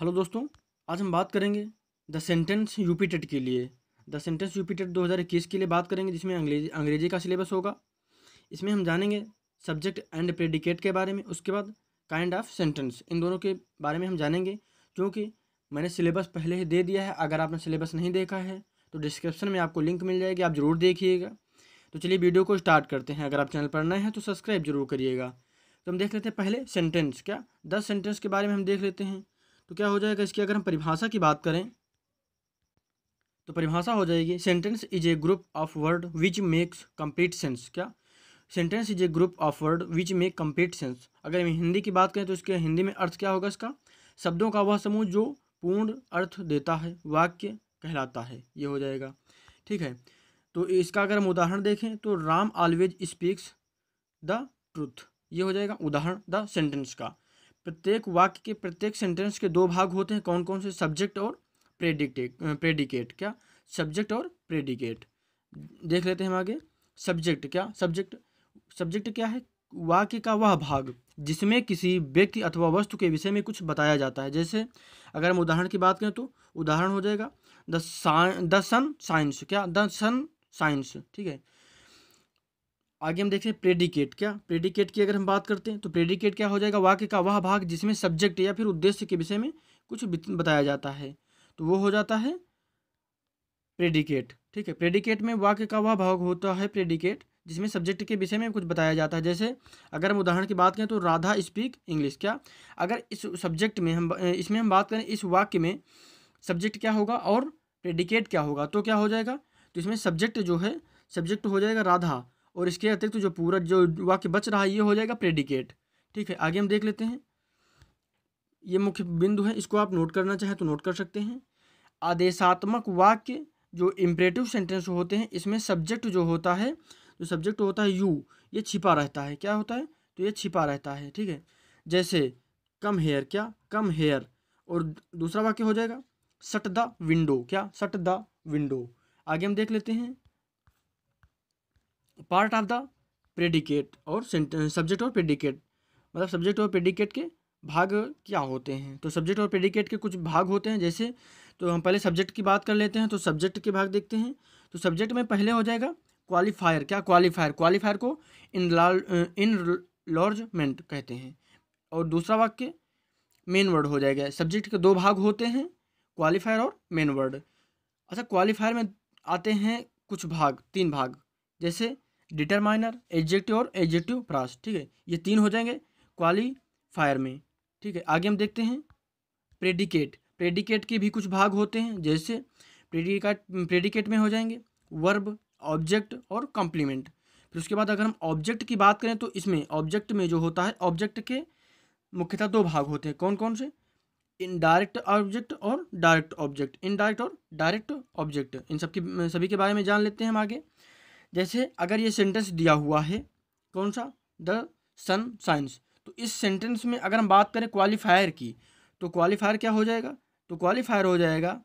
hello दोस्तों आज हम बात करेंगे द सेंटेंस यूपीटेट के लिए द सेंटेंस यूपीटेट 2021 के लिए बात करेंगे जिसमें अंग्रेजी अंग्रेजी का सिलेबस होगा इसमें हम जानेंगे सब्जेक्ट एंड प्रेडिकेट के बारे में उसके बाद काइंड ऑफ सेंटेंस इन दोनों के बारे में हम जानेंगे क्योंकि मैंने सिलेबस पहले ही दे दिया है अगर आपने सिलेबस नहीं देखा है तो डिस्क्रिप्शन में आपको लिंक मिल जाएगी आप ज़रूर देखिएगा तो चलिए वीडियो को स्टार्ट करते हैं अगर आप चैनल पर नए हैं तो सब्सक्राइब जरूर करिएगा तो हम देख लेते हैं पहले सेंटेंस क्या दस सेंटेंस के बारे में हम देख लेते हैं तो क्या हो जाएगा इसकी अगर हम परिभाषा की बात करें तो परिभाषा हो जाएगी sentence is a group of word which makes complete sense क्या sentence is a group of word which make complete sense अगर हम हिंदी की बात करें तो इसके हिंदी में अर्थ क्या होगा इसका शब्दों का वह समूह जो पूर्ण अर्थ देता है वाक्य कहलाता है ये हो जाएगा ठीक है तो इसका अगर हम उदाहरण देखें तो Ram always speaks the truth ये हो जाएगा उदाहरण द सेंटेंस का प्रत्येक वाक्य के प्रत्येक सेंटेंस के दो भाग होते हैं कौन कौन से सब्जेक्ट और प्रेडिकेट प्रेडिकेट क्या सब्जेक्ट और प्रेडिकेट देख लेते हैं हम आगे सब्जेक्ट क्या सब्जेक्ट सब्जेक्ट क्या है वाक्य का वह भाग जिसमें किसी व्यक्ति अथवा वस्तु के विषय में कुछ बताया जाता है जैसे अगर हम उदाहरण की बात करें तो उदाहरण हो जाएगा द सा द सन साइंस क्या द सन साइंस ठीक है आगे हम देखते हैं प्रेडिकेट क्या प्रेडिकेट की अगर हम बात करते हैं तो प्रेडिकेट क्या हो जाएगा वाक्य का वह भाग जिसमें सब्जेक्ट या फिर उद्देश्य के विषय में कुछ बताया जाता है तो वो हो जाता है प्रेडिकेट ठीक है प्रेडिकेट में वाक्य का वह भाग होता है प्रेडिकेट जिसमें सब्जेक्ट के विषय में कुछ बताया जाता है जैसे अगर हम उदाहरण की बात करें तो राधा स्पीक इंग्लिश क्या अगर इस सब्जेक्ट में हम इसमें हम बात करें इस वाक्य में सब्जेक्ट क्या होगा और प्रेडिकेट क्या होगा तो क्या हो जाएगा तो इसमें सब्जेक्ट जो है सब्जेक्ट हो जाएगा राधा और इसके अतिरिक्त तो जो पूरा जो वाक्य बच रहा है ये हो जाएगा प्रेडिकेट ठीक है आगे हम देख लेते हैं ये मुख्य बिंदु है इसको आप नोट करना चाहें तो नोट कर सकते हैं आदेशात्मक वाक्य जो इम्परेटिव सेंटेंस होते हैं इसमें सब्जेक्ट जो होता है जो सब्जेक्ट होता है यू ये छिपा रहता है क्या होता है तो ये छिपा रहता है ठीक है जैसे कम हेयर क्या कम हेयर और दूसरा वाक्य हो जाएगा सट द विंडो क्या सट द विंडो आगे हम देख लेते हैं पार्ट ऑफ द प्रेडिकेट और सब्जेक्ट और प्रेडिकेट मतलब सब्जेक्ट और प्रेडिकेट के भाग क्या होते हैं तो सब्जेक्ट और प्रेडिकेट के कुछ भाग होते हैं जैसे तो हम पहले सब्जेक्ट की बात कर लेते हैं तो सब्जेक्ट के भाग देखते हैं तो सब्जेक्ट में पहले हो जाएगा क्वालिफायर क्या क्वालिफायर क्वालिफायर को इन इन लॉर्जमेंट कहते हैं और दूसरा वाक्य मेन वर्ड हो जाएगा सब्जेक्ट के दो भाग होते हैं क्वालिफायर और मेन वर्ड अच्छा क्वालिफायर में आते हैं कुछ भाग तीन भाग जैसे डिटरमाइनर एडजेक्टिव और एडजेक्टिव फ्रास ठीक है ये तीन हो जाएंगे क्वालीफायर में ठीक है आगे हम देखते हैं प्रेडिकेट प्रेडिकेट के भी कुछ भाग होते हैं जैसे प्रेडिकेट प्रेडिकेट में हो जाएंगे वर्ब ऑब्जेक्ट और कॉम्प्लीमेंट फिर उसके बाद अगर हम ऑब्जेक्ट की बात करें तो इसमें ऑब्जेक्ट में जो होता है ऑब्जेक्ट के मुख्यतः दो भाग होते हैं कौन कौन से इनडायरेक्ट ऑब्जेक्ट और डायरेक्ट ऑब्जेक्ट इनडायरेक्ट और डायरेक्ट ऑब्जेक्ट इन सब सभी के बारे में जान लेते हैं हम आगे जैसे अगर ये सेंटेंस दिया हुआ है कौन सा द सन साइंस तो इस सेंटेंस में अगर हम बात करें क्वालिफायर की तो क्वालिफायर क्या हो जाएगा तो क्वालिफायर हो जाएगा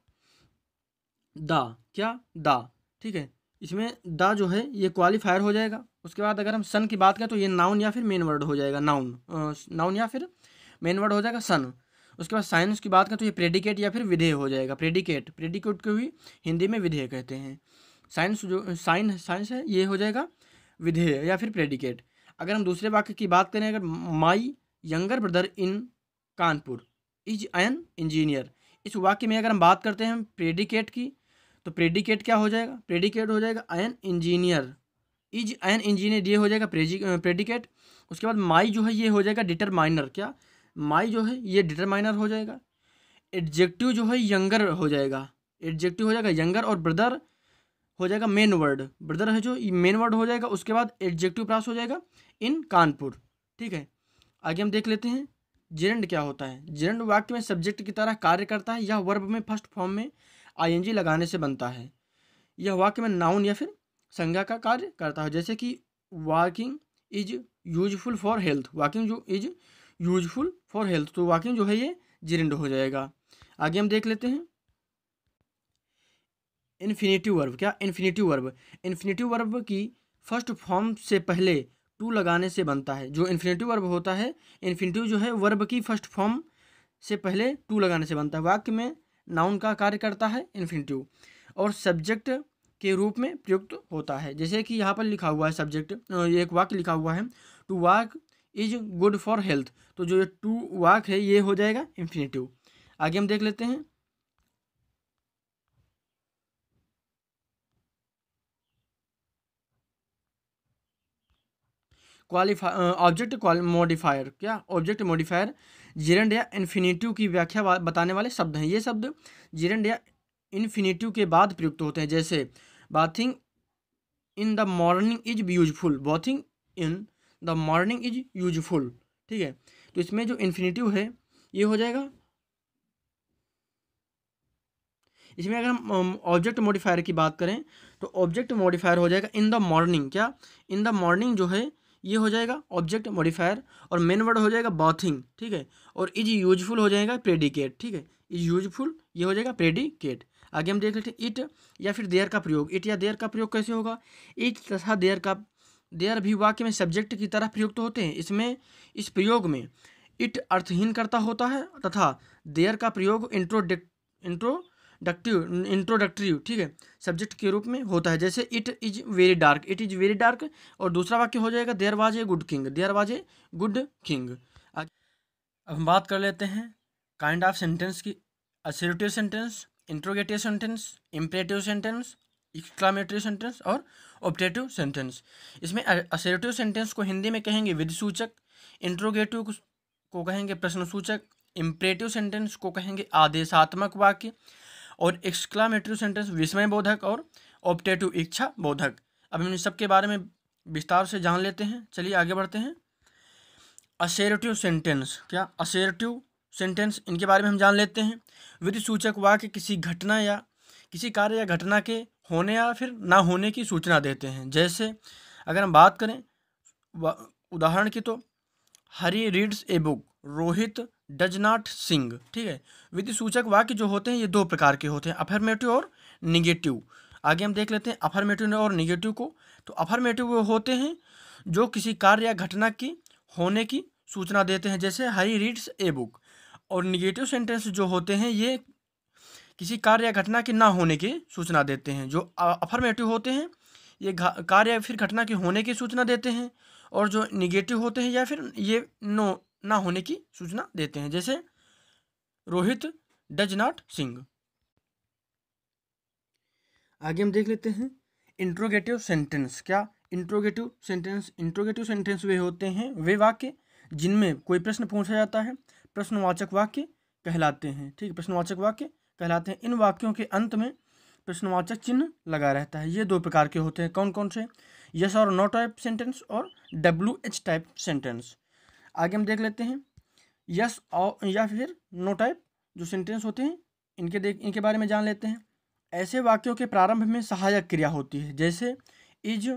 द क्या द ठीक है इसमें द जो है ये क्वालिफायर हो जाएगा उसके बाद अगर हम सन की बात करें तो ये नाउन या फिर मेन वर्ड हो जाएगा नाउन नाउन या फिर मेन वर्ड हो जाएगा सन उसके बाद साइंस की बात करें तो ये प्रेडिकेट या फिर विधेय हो जाएगा प्रेडिकेट प्रेडिकेट को भी हिंदी में विधेय कहते हैं साइंस जो साइन साइंस है ये हो जाएगा विधेय या फिर प्रेडिकेट अगर हम दूसरे वाक्य की बात करें अगर my younger brother in Kanpur is an engineer इस वाक्य में अगर हम बात करते हैं प्रेडिकेट की तो प्रेडिकेट क्या हो जाएगा प्रेडिकेट हो जाएगा an engineer is an engineer ये हो जाएगा प्रेडिकेट उसके बाद माई जो है ये हो जाएगा डिटरमाइनर क्या माई जो है ये डिटरमाइनर हो जाएगा एडजेक्टिव जो है यंगर हो जाएगा एडजेक्टिव हो जाएगा यंगर और ब्रदर हो जाएगा मेन वर्ड ब्रदर है जो मेन वर्ड हो जाएगा उसके बाद एडजेक्टिव प्रास हो जाएगा इन कानपुर ठीक है आगे हम देख लेते हैं जिरंड क्या होता है जिरंड वाक्य में सब्जेक्ट की तरह कार्य करता है यह वर्ब में फर्स्ट फॉर्म में आईएनजी लगाने से बनता है यह वाक्य में नाउन या फिर संज्ञा का कार्य करता है जैसे कि walking is useful for health walking जो इज यूजफुल फॉर हेल्थ तो वॉकिंग जो है ये जिरंड हो जाएगा आगे हम देख लेते हैं इन्फिनेटिव वर्ब क्या इन्फिनेटिव वर्ब इन्फिनेटिव वर्ब की फर्स्ट फॉर्म से पहले टू लगाने से बनता है जो इन्फिनेटिव वर्ब होता है इन्फिनेटिव जो है वर्ब की फर्स्ट फॉर्म से पहले टू लगाने से बनता है वाक्य में नाउन का कार्य करता है इन्फिनेटिव और सब्जेक्ट के रूप में प्रयुक्त होता है जैसे कि यहाँ पर लिखा हुआ है सब्जेक्ट एक वाक्य लिखा हुआ है to walk is good for health तो जो ये टू वाक है ये हो जाएगा इन्फिनेटिव आगे हम देख लेते हैं क्वालिफा ऑब्जेक्ट मॉडिफायर क्या ऑब्जेक्ट मॉडिफायर जिरेंड या इन्फिनेटिव की व्याख्या बताने वाले शब्द हैं ये शब्द जिरेंड या इन्फिनेटिव के बाद प्रयुक्त होते हैं जैसे bathing in the morning is useful bathing in the morning is useful ठीक है तो इसमें जो इन्फिनेटिव है ये हो जाएगा इसमें अगर हम ऑब्जेक्ट मॉडिफायर की बात करें तो ऑब्जेक्ट मॉडिफायर हो जाएगा इन द मॉर्निंग क्या इन द मॉर्निंग जो है ये हो जाएगा ऑब्जेक्ट मॉडिफायर और मेन वर्ड हो जाएगा बॉथिंग ठीक है और इज यूजफुल हो जाएगा प्रेडिकेट ठीक है इज यूजफुल ये हो जाएगा प्रेडिकेट आगे हम देख लेते हैं इट या फिर देयर का प्रयोग इट या देयर का प्रयोग कैसे होगा इट तथा देयर का देयर भी वाक्य में सब्जेक्ट की तरह प्रयुक्त होते हैं इसमें इस प्रयोग में इट अर्थहीन करता होता है तथा देयर का प्रयोग इंट्रोडिक इंट्रो डक्टिव इंट्रोडक्टिव ठीक है सब्जेक्ट के रूप में होता है जैसे it is very dark it is very dark और दूसरा वाक्य हो जाएगा there was a good king there was a good king अब हम बात कर लेते हैं काइंड ऑफ सेंटेंस की assertive sentence interrogative sentence imperative sentence exclamatory sentence और ऑप्टेटिव सेंटेंस इसमें असर्टिव सेंटेंस को हिंदी में कहेंगे विधि सूचक इंट्रोगेटिव को कहेंगे प्रश्न सूचक इम्परेटिव सेंटेंस को कहेंगे आदेशात्मक वाक्य और एक्सक्लामेटरी सेंटेंस विस्मय बोधक और ऑप्टेटिव इच्छा बोधक अब हम इन सबके बारे में विस्तार से जान लेते हैं चलिए आगे बढ़ते हैं असेरेटिव सेंटेंस क्या असेरेटिव सेंटेंस इनके बारे में हम जान लेते हैं विधि सूचक वाक्य किसी घटना या किसी कार्य या घटना के होने या फिर ना होने की सूचना देते हैं जैसे अगर हम बात करें उदाहरण की तो Hari reads a book Rohit does not sing ठीक है विधि सूचक वाक्य जो होते हैं ये दो प्रकार के होते हैं अफर्मेटिव और निगेटिव आगे हम देख लेते हैं अफर्मेटिव और निगेटिव को तो अफर्मेटिव वो होते हैं जो किसी कार्य या घटना की होने की सूचना देते हैं जैसे हरी रीड्स ए बुक और निगेटिव सेंटेंस जो होते हैं ये किसी कार्य या घटना के ना होने की सूचना देते हैं जो अफर्मेटिव होते हैं ये कार्य या फिर घटना के होने की सूचना देते हैं और जो निगेटिव होते हैं या फिर ये नो ना होने की सूचना देते हैं जैसे रोहित डज नॉट सिंग आगे हम देख लेते हैं इंट्रोगेटिव सेंटेंस क्या इंट्रोगेटिव सेंटेंस इंट्रोगेटिव सेंटेंस वे होते हैं वे वाक्य जिनमें कोई प्रश्न पूछा जाता है प्रश्नवाचक वाक्य कहलाते हैं ठीक प्रश्नवाचक वाक्य कहलाते हैं इन वाक्यों के अंत में प्रश्नवाचक चिन्ह लगा रहता है ये दो प्रकार के होते हैं कौन कौन से यस और नो टाइप सेंटेंस और डब्ल्यू एच टाइप सेंटेंस आगे हम देख लेते हैं यस और या फिर नो टाइप जो सेंटेंस होते हैं इनके देख इनके बारे में जान लेते हैं ऐसे वाक्यों के प्रारंभ में सहायक क्रिया होती है जैसे is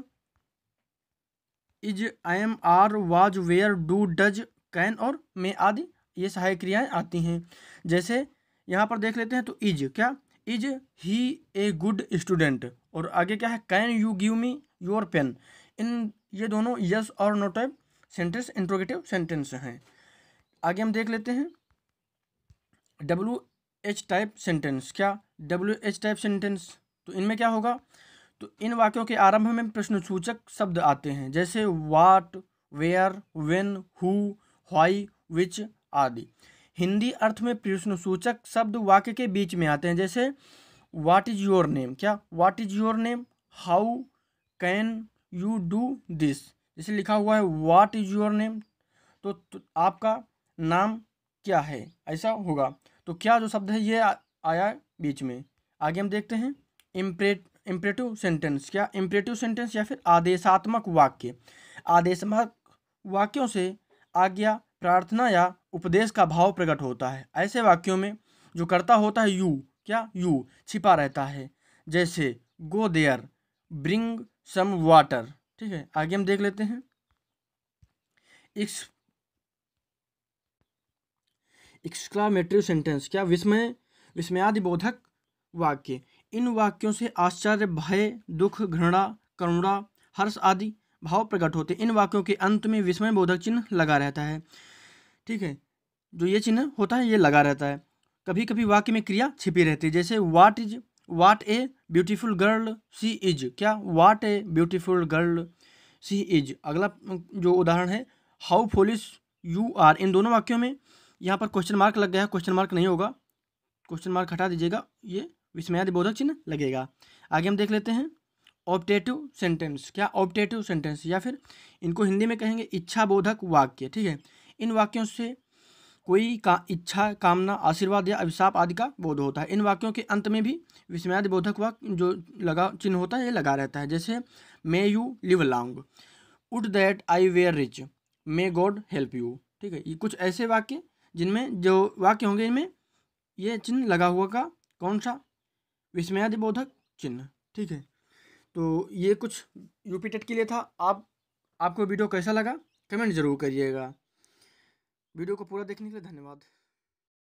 is I am are was were do does can और मे आदि ये सहायक क्रियाएं आती हैं जैसे यहाँ पर देख लेते हैं तो इज क्या is he a good student और आगे क्या है can you give me your pen इन ये दोनों यस और no type sentence interrogative sentence हैं आगे हम देख लेते हैं डब्ल्यू एच टाइप सेंटेंस क्या डब्ल्यू एच टाइप सेंटेंस तो इनमें क्या होगा तो इन वाक्यों के आरंभ में प्रश्न सूचक शब्द आते हैं जैसे what where when who why which आदि हिंदी अर्थ में प्रश्नसूचक शब्द वाक्य के बीच में आते हैं जैसे वाट इज योर नेम क्या what is your name how can you do this जैसे लिखा हुआ है वाट इज योर नेम तो, आपका नाम क्या है ऐसा होगा तो क्या जो शब्द है ये आया बीच में आगे हम देखते हैं इम्परे इम्प्रेटिव सेंटेंस क्या इम्प्रेटिव सेंटेंस या फिर आदेशात्मक वाक्य आदेशात्मक वाक्यों से आज्ञा प्रार्थना या उपदेश का भाव प्रकट होता है ऐसे वाक्यों में जो करता होता है यू क्या यू छिपा रहता है जैसे go there bring some water ठीक है आगे हम देख लेते हैं एक्सक्लामेटरी सेंटेंस क्या विस्मय विस्मयादि बोधक वाक्य इन वाक्यों से आश्चर्य भय दुख घृणा करुणा हर्ष आदि भाव प्रकट होते इन वाक्यों के अंत में विस्मय बोधक चिन्ह लगा रहता है ठीक है जो ये चिन्ह होता है ये लगा रहता है कभी कभी वाक्य में क्रिया छिपी रहती है जैसे what is what a beautiful girl she is क्या what a beautiful girl she is अगला जो उदाहरण है हाउ फोलिस यू आर इन दोनों वाक्यों में यहाँ पर क्वेश्चन मार्क लग गया है क्वेश्चन मार्क नहीं होगा क्वेश्चन मार्क हटा दीजिएगा ये बोधक चिन्ह लगेगा आगे हम देख लेते हैं ऑप्टेटिव सेंटेंस क्या ऑप्टेटिव सेंटेंस या फिर इनको हिंदी में कहेंगे इच्छा बोधक वाक्य ठीक है इन वाक्यों से कोई का इच्छा कामना आशीर्वाद या अभिशाप आदि का बोध होता है इन वाक्यों के अंत में भी विस्मयादि बोधक वाक्य जो लगा चिन्ह होता है ये लगा रहता है जैसे may you live long would that I were rich may God help you ठीक है ये कुछ ऐसे वाक्य जिनमें जो वाक्य होंगे इनमें ये चिन्ह लगा हुआ का कौन सा विस्मयादि बोधक चिन्ह ठीक है तो ये कुछ यूपी के लिए था आप आपको वीडियो कैसा लगा कमेंट ज़रूर करिएगा वीडियो को पूरा देखने के लिए धन्यवाद